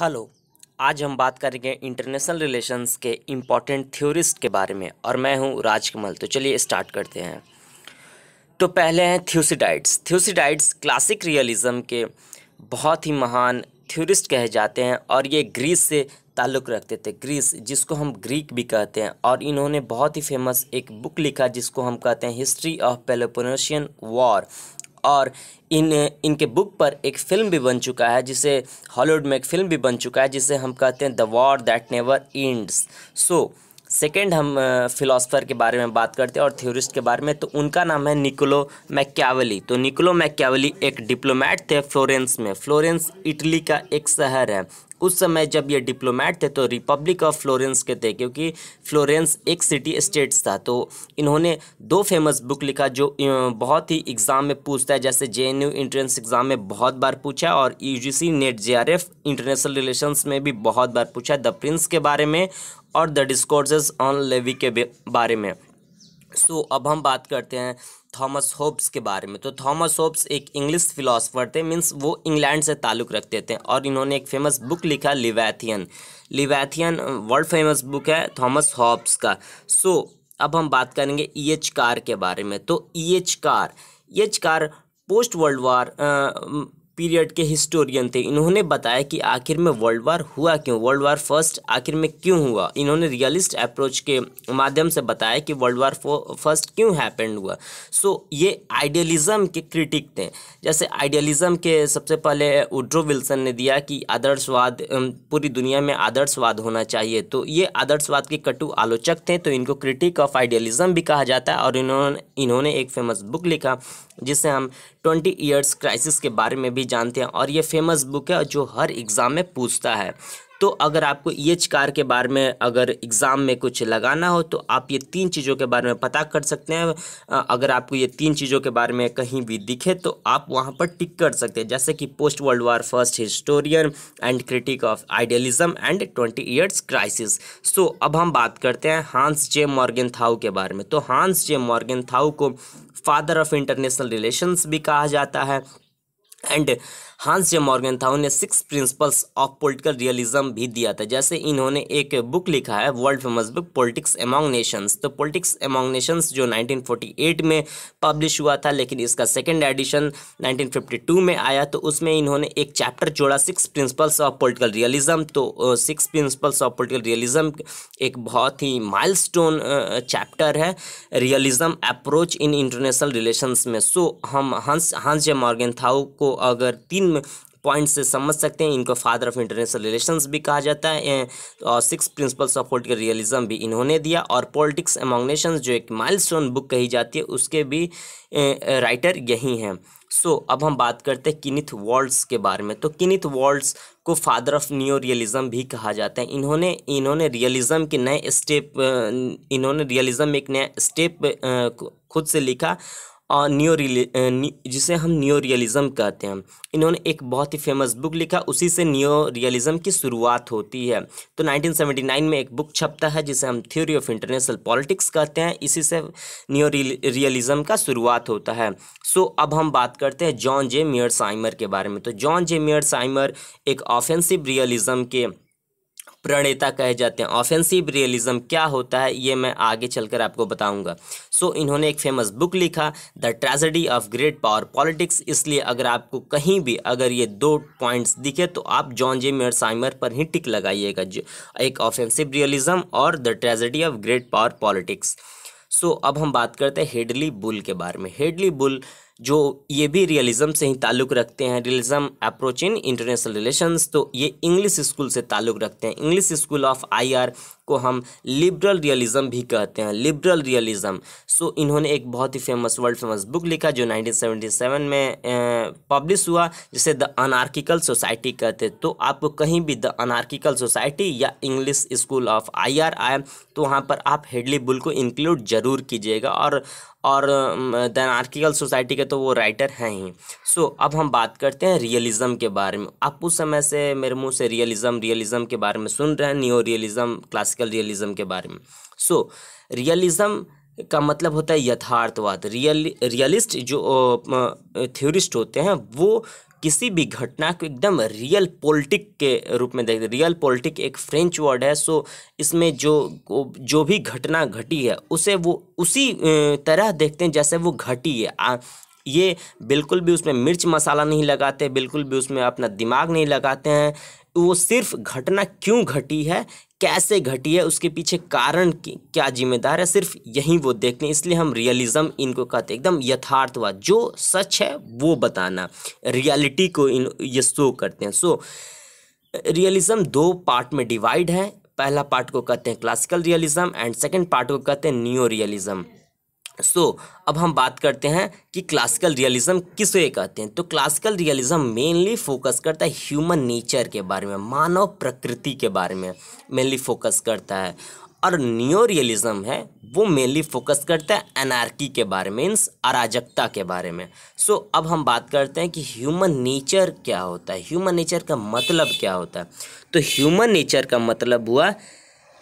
hello आज हम बात करेंगे इंटरनेशनल रिलेशंस के इम्पॉर्टेंट थ्योरिस्ट के बारे में और मैं हूँ राजकमल तो चलिए स्टार्ट करते हैं तो पहले हैं थ्यूसीडाइट्स थ्यूसीडाइट्स क्लासिक रियलिज़म के बहुत ही महान थ्योरिस्ट कहे जाते हैं और ये ग्रीस से ताल्लुक़ रखते थे ग्रीस जिसको हम ग्रीक भी कहते हैं और इन्होंने बहुत ही फेमस एक बुक लिखा जिसको हम कहते हैं हिस्ट्री ऑफ पेलोपोनेशियन वॉर और इन इनके बुक पर एक फ़िल्म भी बन चुका है जिसे हॉलीवुड में एक फ़िल्म भी बन चुका है जिसे हम कहते हैं the war that never ends so second हम फिलोसफर के बारे में बात करते हैं और थ्योरिस्ट के बारे में तो उनका नाम है निकोलो मैक्यावली तो निकोलो मैक्यावली एक डिप्लोमेट थे फ्लोरेंस में फ्लोरेंस इटली का एक शहर है उस समय जब ये डिप्लोमेट थे तो रिपब्लिक ऑफ फ्लोरेंस के थे क्योंकि फ्लोरेंस एक सिटी स्टेट्स था तो इन्होंने दो फेमस बुक लिखा जो बहुत ही एग्ज़ाम में पूछता है जैसे जे एंट्रेंस एग्ज़ाम में बहुत बार पूछा और U G C NET J R F international relations में भी बहुत बार पूछा द प्रिंस के बारे में और द डिस्कोर्स ऑन लेवी के बारे में सो so, अब हम बात करते हैं थॉमस होब्स के बारे में तो थॉमस होब्स एक इंग्लिश फिलोसफर थे मीन्स वो इंग्लैंड से ताल्लुक़ रखते थे और इन्होंने एक फेमस बुक लिखा Leviathan Leviathan world famous book है थॉमस होब्स का सो so, अब हम बात करेंगे ई एच कार के बारे में तो E H Carr E H Carr post world war period के हिस्टोरियन थे इन्होंने बताया कि आखिर में वर्ल्ड वार हुआ क्यों वर्ल्ड वार फर्स्ट आखिर में क्यों हुआ इन्होंने रियलिस्ट अप्रोच के माध्यम से बताया कि वर्ल्ड वार फर्स्ट क्यों हैपेंड हुआ सो so, ये आइडियलिज्म के क्रिटिक थे जैसे आइडियलिज्म के सबसे पहले उड्रो विल्सन ने दिया कि आदर्शवाद पूरी दुनिया में आदर्शवाद होना चाहिए तो ये आदर्शवाद के कटु आलोचक थे तो इनको क्रिटिक ऑफ आइडियलिज्म भी कहा जाता है और इन्होंने इन्होंने एक फेमस बुक लिखा जिसे हम ट्वेंटी ईयर्स क्राइसिस के बारे में भी जानते हैं और ये फेमस बुक है जो हर एग्ज़ाम में पूछता है तो अगर आपको ई एच कार के बारे में अगर एग्ज़ाम में कुछ लगाना हो तो आप ये तीन चीज़ों के बारे में पता कर सकते हैं अगर आपको ये तीन चीज़ों के बारे में कहीं भी दिखे तो आप वहाँ पर टिक कर सकते हैं जैसे कि post world war first historian and critic of idealism and twenty years crisis so अब हम बात करते हैं हांस जे मॉर्गन थाउ के बारे में तो हांस जे मॉर्गन थाउ को फादर ऑफ इंटरनेशनल रिलेशंस भी कहा जाता है and हांस जे मॉर्गन था उन्हें six principles of political realism भी दिया था जैसे इन्होंने एक बुक लिखा है world famous book politics among nations तो पॉलिटिक्स एमोंग नेशंस जो 1948 में पब्लिश हुआ था लेकिन इसका सेकेंड एडिशन नाइनटीन में आया तो उसमें इन्होंने एक चैप्टर जोड़ा six principles of political realism तो six principles of political realism एक बहुत ही माइलस्टोन चैप्टर है realism approach in international relations में सो हम हंस हंस जे मॉर्गेंथाउ थाउ को अगर तीन तीन पॉइंट से समझ सकते हैं इनको फादर ऑफ इंटरनेशनल रिलेशंस भी कहा जाता है और six principles of political realism भी इन्होंने दिया और पॉलिटिक्स एमॉन्ग नेशंस जो एक माइलस्टोन बुक कही जाती है उसके भी राइटर यही हैं सो so, अब हम बात करते हैं किनिथ वॉल्ट्स के बारे में तो किनिथ वॉल्ट्स को फादर ऑफ न्यू रियलिज्म भी कहा जाता है इन्होंने इन्होंने रियलिज्म के नए स्टेप इन्होंने रियलिज्म में एक नया स्टेप खुद से लिखा और न्यो जिसे हम न्यू रियलिज़म कहते हैं इन्होंने एक बहुत ही फेमस बुक लिखा उसी से न्यो रियलिज़म की शुरुआत होती है तो 1979 में एक बुक छपता है जिसे हम थ्योरी ऑफ इंटरनेशनल पॉलिटिक्स कहते हैं इसी से न्यो रियलिज़म का शुरुआत होता है सो अब हम बात करते हैं जॉन जे मियर साइमर के बारे में तो जॉन जे मियर साइमर एक ऑफेंसिव रियलिज़म के प्रणेता कहे जाते हैं ऑफेंसिव रियलिज्म क्या होता है ये मैं आगे चलकर आपको बताऊंगा सो so, इन्होंने एक फेमस बुक लिखा the tragedy of great power politics इसलिए अगर आपको कहीं भी अगर ये दो पॉइंट्स दिखे तो आप जॉन जे साइमर पर ही टिक लगाइएगा एक ऑफेंसिव रियलिज्म और the tragedy of great power politics so अब हम बात करते हैं हेडली बुल के बारे में हेडली बुल जो ये भी रियलिज़म से ही ताल्लुक़ रखते हैं realism approach in international relations तो ये इंग्लिश स्कूल से ताल्लुक़ रखते हैं English school of I R को हम लिबरल रियलिज़म भी कहते हैं लिबरल रियलिज़म सो इन्होंने एक बहुत ही फेमस वर्ल्ड फेमस बुक लिखा जो 1977 में पब्लिश हुआ जिसे द अनार्किकल सोसाइटी कहते हैं तो आपको कहीं भी द अनार्किकल सोसाइटी या English school of I R I तो वहाँ पर आप हेडली बुल को इंक्लूड जरूर कीजिएगा और और द आर्टिकल सोसाइटी के तो वो राइटर हैं ही सो so, अब हम बात करते हैं रियलिज़म के बारे में आप उस समय से मेरे मुंह से रियलिज्म रियलिज्म के बारे में सुन रहे हैं new realism classic classical realism के बारे में सो रियलिज्म का मतलब होता है यथार्थवाद रियल रियलिस्ट जो थ्योरिस्ट होते हैं वो किसी भी घटना को एकदम रियल पॉलिटिक के रूप में देखते रियल पॉलिटिक एक फ्रेंच वर्ड है सो इसमें जो जो भी घटना घटी है उसे वो उसी तरह देखते हैं जैसे वो घटी है आ, ये बिल्कुल भी उसमें मिर्च मसाला नहीं लगाते बिल्कुल भी उसमें अपना दिमाग नहीं लगाते हैं वो सिर्फ घटना क्यों घटी है कैसे घटी है उसके पीछे कारण क्या जिम्मेदार है सिर्फ यही वो देखते हैं इसलिए हम रियलिज़्म इनको कहते हैं एकदम यथार्थवाद जो सच है वो बताना रियलिटी को इन ये शो करते हैं सो रियलिज़्म दो पार्ट में डिवाइड है पहला पार्ट को कहते हैं classical realism and second part को कहते हैं न्यू रियलिज़म सो so, अब हम बात करते हैं कि क्लासिकल रियलिज्म किसे कहते हैं तो क्लासिकल रियलिज्म मेनली फोकस करता है ह्यूमन नेचर के बारे में मानव प्रकृति के बारे में मेनली फोकस करता है और न्यो रियलिज्म है वो मेनली फोकस करता है एनार्की के बारे में मीन्स अराजकता के बारे में सो so, अब हम बात करते हैं कि ह्यूमन नेचर क्या होता है ह्यूमन नेचर का मतलब क्या होता है तो ह्यूमन नेचर का मतलब हुआ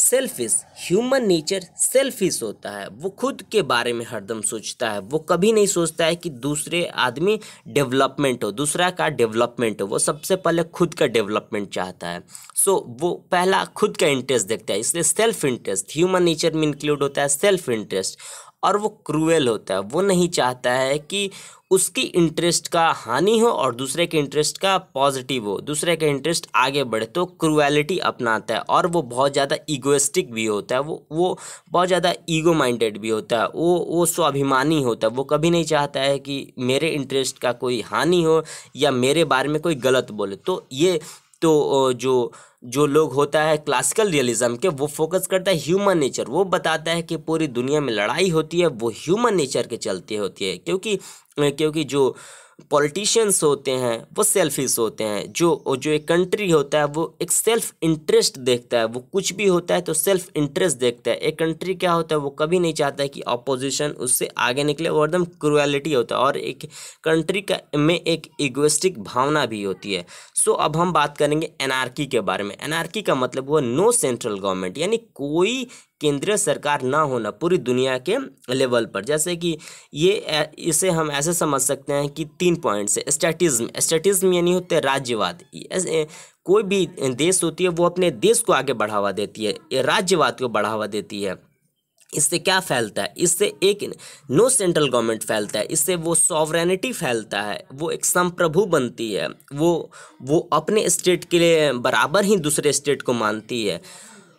सेल्फिश ह्यूमन नेचर सेल्फिश होता है वो खुद के बारे में हरदम सोचता है वो कभी नहीं सोचता है कि दूसरे आदमी डेवलपमेंट हो दूसरा का डेवलपमेंट हो वो सबसे पहले खुद का डेवलपमेंट चाहता है सो so, वो पहला खुद का इंटरेस्ट देखता है इसलिए सेल्फ इंटरेस्ट ह्यूमन नेचर में इंक्लूड होता है सेल्फ इंटरेस्ट और वो क्रूएल होता है वो नहीं चाहता है कि उसकी इंटरेस्ट का हानि हो और दूसरे के इंटरेस्ट का पॉजिटिव हो दूसरे के इंटरेस्ट आगे बढ़े तो क्रुएलिटी अपनाता है और वो बहुत ज़्यादा ईगोइस्टिक भी होता है वो वो बहुत ज़्यादा ईगो माइंडेड भी होता है वो वो स्वाभिमानी होता है वो कभी नहीं चाहता है कि मेरे इंटरेस्ट का कोई हानि हो या मेरे बारे में कोई गलत बोले तो ये तो जो जो लोग होता है क्लासिकल रियलिज्म के वो फोकस करता है ह्यूमन नेचर वो बताता है कि पूरी दुनिया में लड़ाई होती है वो ह्यूमन नेचर के चलते होती है क्योंकि क्योंकि जो पॉलिटिशियंस होते हैं वो सेल्फिश होते हैं जो जो एक कंट्री होता है वो एक सेल्फ इंटरेस्ट देखता है वो कुछ भी होता है तो सेल्फ इंटरेस्ट देखता है एक कंट्री क्या होता है वो कभी नहीं चाहता है कि अपोजिशन उससे आगे निकले और एकदम क्रुअलिटी होता है और एक कंट्री का में एक इगोस्टिक भावना भी होती है सो अब हम बात करेंगे एनआरकी के बारे में एनआरकी का मतलब वो नो सेंट्रल गवर्नमेंट यानी कोई केंद्रीय सरकार ना होना पूरी दुनिया के लेवल पर जैसे कि ये इसे हम ऐसे समझ सकते हैं कि तीन पॉइंट्स है स्टेटिज्म स्टेटिज्म यानी होते हैं राज्यवाद कोई भी देश होती है वो अपने देश को आगे बढ़ावा देती है राज्यवाद को बढ़ावा देती है इससे क्या फैलता है इससे एक नो सेंट्रल गवर्नमेंट फैलता है इससे वो सॉवरेनिटी फैलता है वो एक संप्रभु बनती है वो वो अपने स्टेट के लिए बराबर ही दूसरे स्टेट को मानती है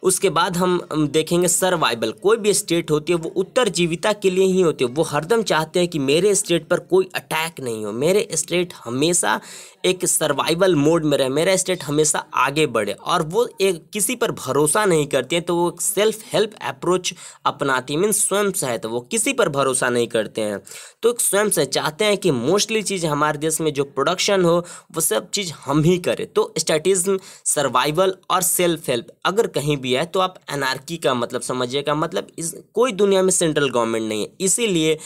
उसके बाद हम देखेंगे सर्वाइवल कोई भी स्टेट होती है वो उत्तर जीविता के लिए ही होती है वो हरदम चाहते हैं कि मेरे स्टेट पर कोई अटैक नहीं हो मेरे स्टेट हमेशा एक सर्वाइवल मोड में रहे मेरा स्टेट हमेशा आगे बढ़े और वो एक किसी पर भरोसा नहीं करते हैं तो वो सेल्फ हेल्प अप्रोच अपनाती मीन स्वयं सहायता वो किसी पर भरोसा नहीं करते हैं तो स्वयं से चाहते हैं कि मोस्टली चीज़ हमारे देश में जो प्रोडक्शन हो वो सब चीज़ हम ही करें तो स्टेटिज्म सर्वाइवल और सेल्फ हेल्प अगर कहीं भी दिया है तो आप एनार्की का मतलब समझिएगा मतलब इस कोई दुनिया में सेंट्रल गवर्नमेंट नहीं है इसीलिए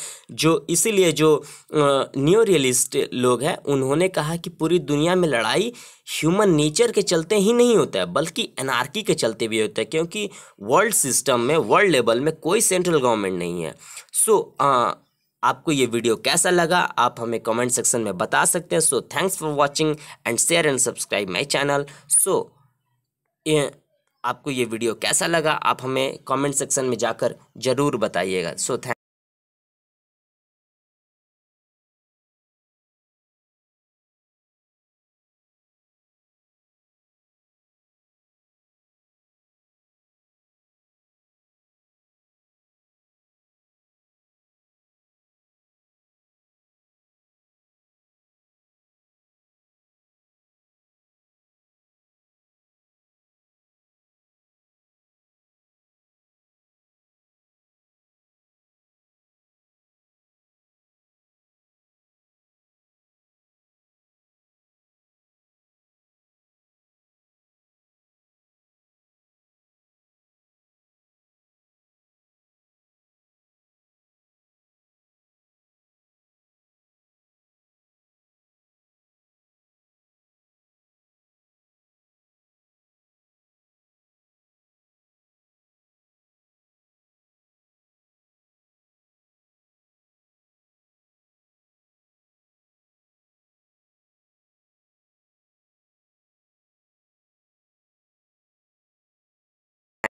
जो इसीलिए जो न्यू रियलिस्ट लोग हैं उन्होंने कहा कि पूरी दुनिया में लड़ाई ह्यूमन नेचर के चलते ही नहीं होता है बल्कि एनार्की के चलते भी होता है क्योंकि वर्ल्ड सिस्टम में वर्ल्ड लेवल में कोई सेंट्रल गवर्नमेंट नहीं है सो so, आपको ये वीडियो कैसा लगा आप हमें कमेंट सेक्शन में बता सकते हैं so thanks for watching and share and subscribe my channel so आपको ये वीडियो कैसा लगा आप हमें कमेंट सेक्शन में जाकर ज़रूर बताइएगा सो थैंक